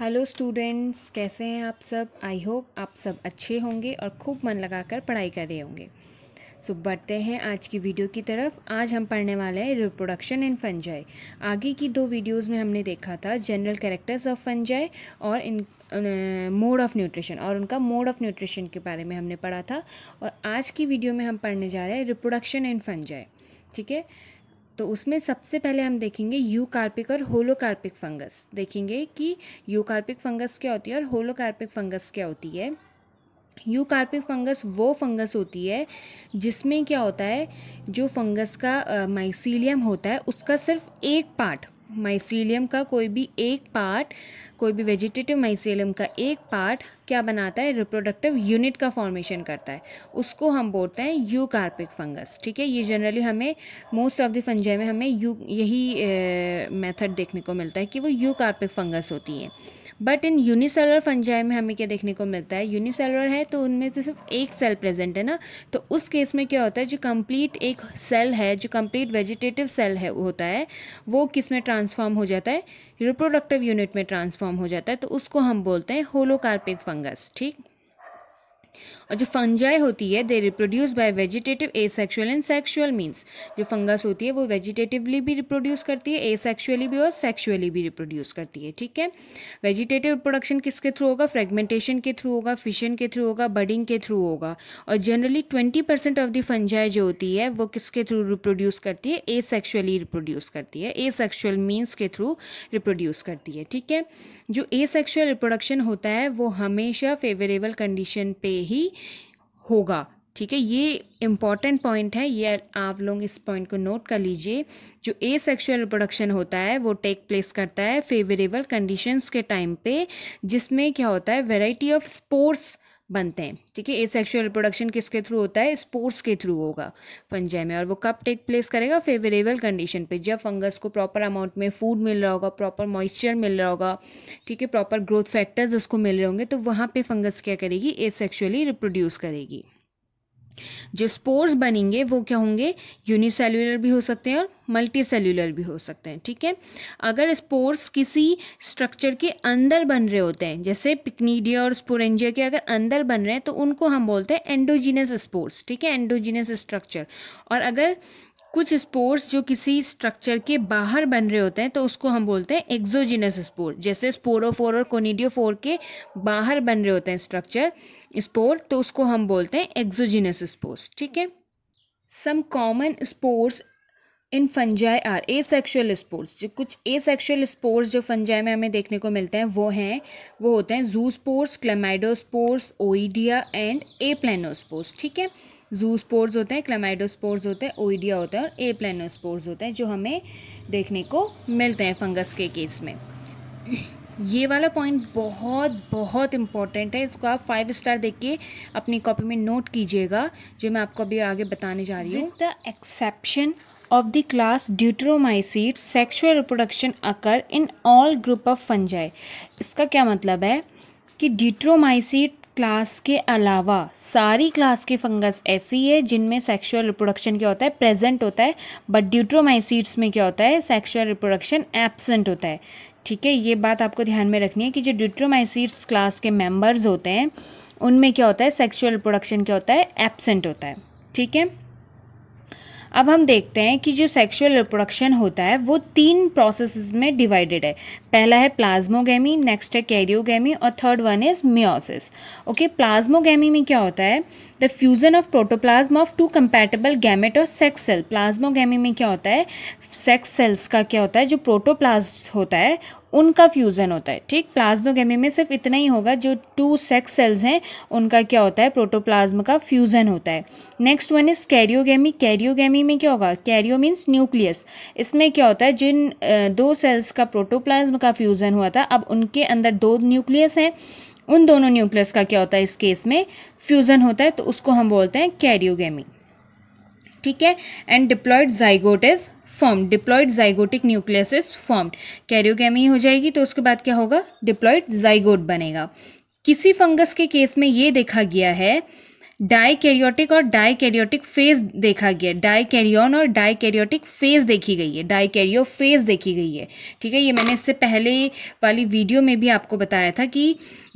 hello students कैसे हैं आप सब आई होप आप सब अच्छे होंगे और खूब मन लगाकर पढ़ाई कर रहे होंगे सो so, बढ़ते हैं आज की वीडियो की तरफ आज हम पढ़ने वाले हैं रिप्रोडक्शन इन फंजाए आगे की दो वीडियोस में हमने देखा था जनरल कैरेक्टर्स ऑफ फंजाए और इन मोड ऑफ़ न्यूट्रिशन और उनका मोड ऑफ़ न्यूट्रिशन के बारे में हमने पढ़ा था और आज की वीडियो में हम पढ़ने जा रहे हैं रिप्रोडक्शन इन फंजाए ठीक है तो उसमें सबसे पहले हम देखेंगे यूकार्पिक और होलोकार्पिक फंगस देखेंगे कि यूकार्पिक फंगस क्या होती है और होलोकार्पिक फंगस क्या होती है यूकार्पिक फंगस वो फंगस होती है जिसमें क्या होता है जो फंगस का माइसीलियम होता है उसका सिर्फ एक पार्ट माइसीलियम का कोई भी एक पार्ट कोई भी वेजिटेटिव माइसीलियम का एक पार्ट क्या बनाता है रिप्रोडक्टिव यूनिट का फॉर्मेशन करता है उसको हम बोलते हैं यू कार्पिक फंगस ठीक है ये जनरली हमें मोस्ट ऑफ द फंजाई में हमें यू यही मेथड देखने को मिलता है कि वो यू कार्पिक फंगस होती है बट इन यूनिसेलर फंजाई में हमें क्या देखने को मिलता है यूनिसेलर है तो उनमें तो सिर्फ एक सेल प्रेजेंट है ना तो उस केस में क्या होता है जो कंप्लीट एक सेल है जो कंप्लीट वेजिटेटिव सेल है होता है वो किस में ट्रांसफॉर्म हो जाता है रिप्रोडक्टिव यूनिट में ट्रांसफॉर्म हो जाता है तो उसको हम बोलते हैं होलोकार्पिक फंगस ठीक और जो फंजाई होती है they reproduce by vegetative asexual and sexual means जो फंगस होती है वो वेजिटेटिवली भी रिप्रोड्यूस करती है ए सेक्शुअली भी और सेक्शुअली भी रिप्रोड्यूस करती है ठीक है वेजिटेटिव प्रोडक्शन किसके थ्रू होगा फ्रेगमेंटेशन के थ्रू होगा फिशन के थ्रू होगा बडिंग के थ्रू होगा और generally twenty percent of the fungi जो होती है वो किसके थ्रू रिप्रोड्यूस करती है ए सेक्शुअली रिप्रोड्यूस करती है ए सेक्शुअल मीन्स के थ्रू रिप्रोड्यूस करती है ठीक है जो ए सेक्शुअल रिप्रोडक्शन होता है वो हमेशा फेवरेबल कंडीशन पे ही होगा ठीक है ये इम्पॉर्टेंट पॉइंट है ये आप लोग इस पॉइंट को नोट कर लीजिए जो ए सेक्शुअल रिप्रोडक्शन होता है वो टेक प्लेस करता है फेवरेबल कंडीशंस के टाइम पे जिसमें क्या होता है वेराइटी ऑफ स्पोर्ट्स बनते हैं ठीक है ए सेक्शुअल रिप्रोडक्शन किसके थ्रू होता है स्पोर्ट्स के थ्रू होगा फंजे में और वो कब टेक प्लेस करेगा फेवरेबल कंडीशन पे जब फंगस को प्रॉपर अमाउंट में फूड मिल रहा होगा प्रॉपर मॉइस्चर मिल रहा होगा ठीक है प्रॉपर ग्रोथ फैक्टर्स उसको मिल रहे होंगे तो वहाँ पर फंगस क्या करेगी ए सेक्शुअली रिप्रोड्यूस करेगी जो स्पोर्स बनेंगे वो क्या होंगे यूनिसेल्यूलर भी हो सकते हैं और मल्टी भी हो सकते हैं ठीक है अगर स्पोर्स किसी स्ट्रक्चर के अंदर बन रहे होते हैं जैसे पिकनीडिया और स्पोरेंजिया के अगर अंदर बन रहे हैं तो उनको हम बोलते हैं एंडोजीनियस स्पोर्स ठीक है एंडोजीनियस स्ट्रक्चर और अगर कुछ स्पोर्स जो किसी स्ट्रक्चर के बाहर बन रहे होते हैं तो उसको हम बोलते हैं एक्जोजिनस स्पोर जैसे स्पोरोफोर और कोनिडियोफोर के बाहर बन रहे होते हैं स्ट्रक्चर स्पोर तो उसको हम बोलते हैं एक्जोजिनस स्पोर्स ठीक है some common spores in fungi are asexual spores जो कुछ ए सेक्शुअल स्पोर्स जो फंजाई में हमें देखने को मिलते हैं वो हैं वो होते हैं zoospores chlamydospores oidia and aplanospores ठीक है जू स्पोर्स होते हैं क्लेमाइडोस्पोर्स होते हैं ओइडिया होता है और ए प्लेनोस्पोर्स होते हैं जो हमें देखने को मिलते हैं फंगस के केस में ये वाला पॉइंट बहुत बहुत इंपॉर्टेंट है इसको आप फाइव स्टार देख के अपनी कॉपी में नोट कीजिएगा जो मैं आपको अभी आगे बताने जा रही हूँ the exception of the class deuteromycete sexual reproduction occur in all group of fungi इसका क्या मतलब है कि डिट्रोमाइसिट क्लास के अलावा सारी क्लास के फंगस ऐसी है जिनमें सेक्सुअल रिप्रोडक्शन क्या होता है प्रेजेंट होता है बट ड्यूट्रोमाइसीड्स में क्या होता है सेक्सुअल रिप्रोडक्शन एब्सेंट होता है ठीक है ये बात आपको ध्यान में रखनी है कि जो ड्यूट्रोमाइसीड्स क्लास के मेम्बर्स होते हैं उनमें क्या होता है सेक्सुअल रिप्रोडक्शन क्या होता है एब्सेंट होता है ठीक है अब हम देखते हैं कि जो सेक्सुअल रिप्रोडक्शन होता है वो तीन प्रोसेस में डिवाइडेड है पहला है प्लाज्मोगेमी नेक्स्ट है कैरियोगेमी और third one is meiosis okay plasmogamy में क्या होता है the fusion of protoplasm of two compatible gamete और सेक्स सेल प्लाज्मोगैमी में क्या होता है सेक्स सेल्स का क्या होता है जो प्रोटोप्लाज होता है उनका फ्यूज़न होता है ठीक प्लाज्मोगेमी में सिर्फ इतना ही होगा जो टू सेक्स सेल्स हैं उनका क्या होता है प्रोटोप्लाज्म का फ्यूज़न होता है next one is karyogamy karyogamy में क्या होगा कैरियो मीन्स न्यूक्लियस इसमें क्या होता है जिन दो सेल्स का प्रोटोप्लाज्म का फ्यूज़न हुआ था अब उनके अंदर दो न्यूक्लियस हैं उन दोनों न्यूक्लियस का क्या होता है इस केस में फ्यूज़न होता है तो उसको हम बोलते हैं कैरियोगेमी ठीक है and diploid zygote is form diploid zygotic nucleus is formed karyogamy हो जाएगी तो उसके बाद क्या होगा डिप्लॉयड जाइगोट बनेगा किसी फंगस के केस में ये देखा गया है डाइकैरियोटिक और डाइकैरियोटिक फेज देखा गया डाइकैरियन और डाइकैरियोटिक फेज देखी गई है डाइकैरियो फेज देखी गई है ठीक है ये मैंने इससे पहले वाली वीडियो में भी आपको बताया था कि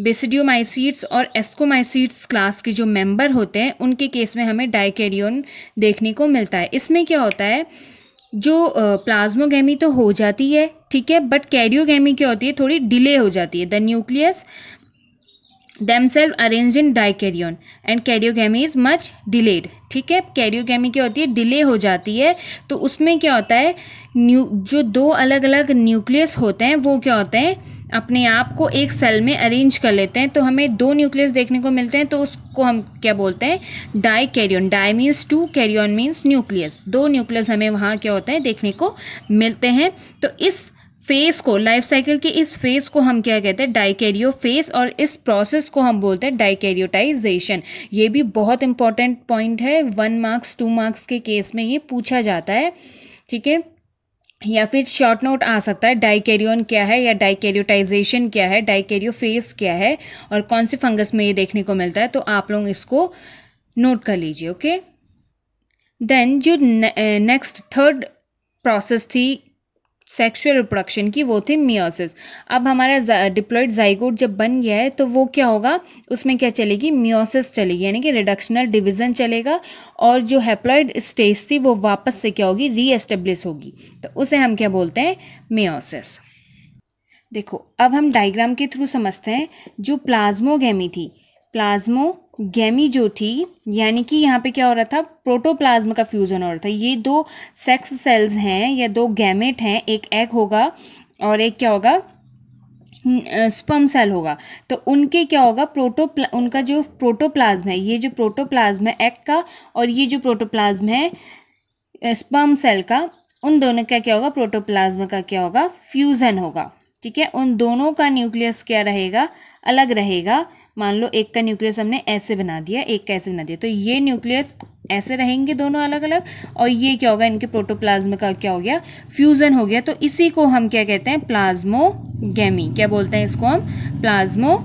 बेसिडियोमाइसीड्स और एस्कोमाइसीड्स क्लास के जो मेंबर होते हैं उनके केस में हमें डाइकैरियोन देखने को मिलता है इसमें क्या होता है जो प्लाज्मोगेमी तो हो जाती है ठीक है बट कैरियोगेमी क्या होती है थोड़ी डिले हो जाती है the nucleus themselves arranged in dikaryon and karyogamy is much delayed ठीक है कैरियोगेमी क्या होती है डिले हो जाती है तो उसमें क्या होता है न्यू जो दो अलग अलग न्यूक्लियस होते हैं वो क्या होते हैं अपने आप को एक सेल में अरेंज कर लेते हैं तो हमें दो न्यूक्लियस देखने को मिलते हैं तो उसको हम क्या बोलते हैं dikaryon di means two karyon means nucleus दो न्यूक्लियस हमें वहाँ क्या होते हैं देखने को मिलते हैं तो इस फेस को लाइफ साइकिल के इस फेस को हम क्या कहते हैं डाइकेरियो फेस और इस प्रोसेस को हम बोलते हैं डाइकेरियोटाइजेशन ये भी बहुत इंपॉर्टेंट पॉइंट है वन मार्क्स टू मार्क्स के केस में ये पूछा जाता है ठीक है या फिर शॉर्ट नोट आ सकता है डाइकेरियन क्या है या डाइकेरियोटाइजेशन क्या है डाइकेरियो फेस क्या है और कौन से फंगस में ये देखने को मिलता है तो आप लोग इसको नोट कर लीजिए ओके देन जो नेक्स्ट थर्ड प्रोसेस थी सेक्सुअल रिप्रोडक्शन की वो थी मियोसिस अब हमारा डिप्लॉयड जाइगोट जब बन गया है तो वो क्या होगा उसमें क्या चलेगी मियोसिस चलेगी यानी कि रिडक्शनल डिविज़न चलेगा और जो हैप्लॉयड स्टेज थी वो वापस से क्या होगी रीएस्टेब्लिश होगी तो उसे हम क्या बोलते हैं मियोसिस देखो अब हम डायग्राम के थ्रू समझते हैं जो प्लाज्मोगेमी थी प्लाज्मो गैमी जो थी यानी कि यहाँ पे क्या हो रहा था प्रोटोप्लाज्म का फ्यूज़न हो रहा था ये दो सेक्स सेल्स हैं या दो गैमेट हैं एक एग होगा और एक क्या होगा स्पम सेल होगा तो उनके क्या होगा प्रोटोप्ला उनका जो प्रोटोप्लाज्म है ये जो प्रोटोप्लाज्म है एग का और ये जो प्रोटोप्लाज्म है स्पम सेल का उन दोनों का क्या होगा प्रोटोप्लाज्म का क्या होगा फ्यूज़न होगा ठीक है उन दोनों का न्यूक्लियस क्या रहेगा अलग रहेगा मान लो एक का न्यूक्लियस हमने ऐसे बना दिया एक का ऐसे बना दिया तो ये न्यूक्लियस ऐसे रहेंगे दोनों अलग अलग और ये क्या होगा इनके प्रोटोप्लाज्म का क्या हो गया फ्यूज़न हो गया तो इसी को हम क्या कहते हैं प्लाज्मोगी क्या बोलते हैं इसको हम प्लाज्मो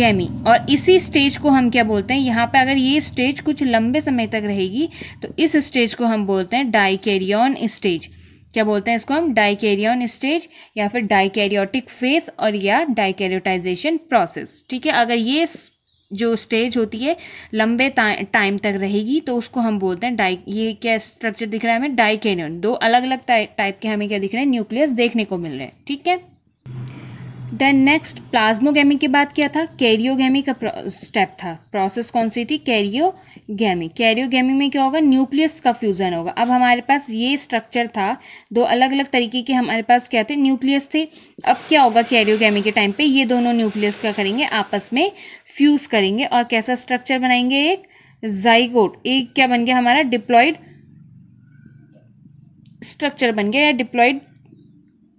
गैमी और इसी स्टेज को हम क्या बोलते हैं यहाँ पे अगर ये स्टेज कुछ लंबे समय तक रहेगी तो इस स्टेज को हम बोलते हैं डाइकेरियन स्टेज क्या बोलते हैं इसको हम डाइकेरियन स्टेज या फिर डाइकेरियोटिक फेज और या डाइकेरियोटाइजेशन प्रोसेस ठीक है अगर ये जो स्टेज होती है लंबे टाइम तक रहेगी तो उसको हम बोलते हैं डाई ये क्या स्ट्रक्चर दिख रहा है हमें डाइकेरियन दो अलग अलग टाइप के हमें क्या दिख रहे हैं न्यूक्लियस देखने को मिल रहे हैं ठीक है देन नेक्स्ट प्लाज्मोगेमी की बात किया था कैरियोगेमी का स्टेप था प्रोसेस कौन सी थी कैरियोगेमी कैरियोगेमी में क्या होगा न्यूक्लियस का फ्यूज़न होगा अब हमारे पास ये स्ट्रक्चर था दो अलग अलग तरीके के हमारे पास क्या थे न्यूक्लियस थे अब क्या होगा कैरियोगेमी के टाइम पे ये दोनों न्यूक्लियस क्या करेंगे आपस में फ्यूज़ करेंगे और कैसा स्ट्रक्चर बनाएंगे एक जाइगोट एक क्या बन गया हमारा डिप्लॉयड स्ट्रक्चर बन गया या डिप्लॉयड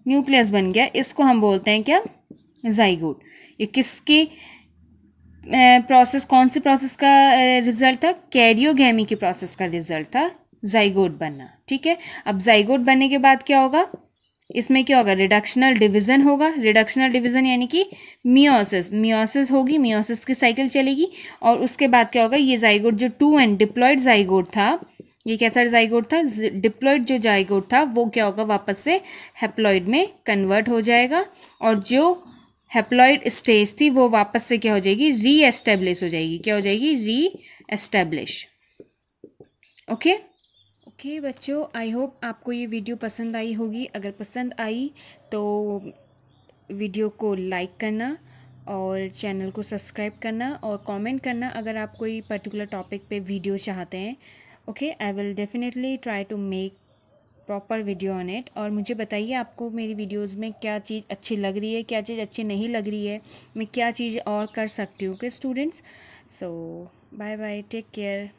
न्यूक्लियस बन गया इसको हम बोलते हैं क्या जाइगोट ये किसके प्रोसेस कौन से प्रोसेस का रिजल्ट था कैरियोगेमी के प्रोसेस का रिजल्ट था जाइगोट बनना ठीक है अब जाइगोट बनने के बाद क्या होगा इसमें क्या होगा रिडक्शनल डिवीजन होगा रिडक्शनल डिवीजन यानी कि मियोसिस मियोसिस होगी मियोसिस की साइकिल चलेगी और उसके बाद क्या होगा ये जाइगोट जो टू एंड डिप्लॉयड जाइगोट था ये कैसा जाइगोट था डिप्लॉयड जो जाइगोट था वो क्या होगा वापस से हेप्लॉयड में कन्वर्ट हो जाएगा और जो हेप्लॉइड स्टेज थी वो वापस से क्या हो जाएगी री एस्टेब्लिश हो जाएगी क्या हो जाएगी री एस्टेब्लिश ओके ओके बच्चों आई होप आपको ये वीडियो पसंद आई होगी अगर पसंद आई तो वीडियो को लाइक करना और चैनल को सब्सक्राइब करना और कमेंट करना अगर आप कोई पर्टिकुलर टॉपिक पे वीडियो चाहते हैं okay I will definitely try to make proper video on it और मुझे बताइए आपको मेरी वीडियोस में क्या चीज़ अच्छी लग रही है क्या चीज़ अच्छी नहीं लग रही है मैं क्या चीज़ और कर सकती हूँ के students so bye bye take care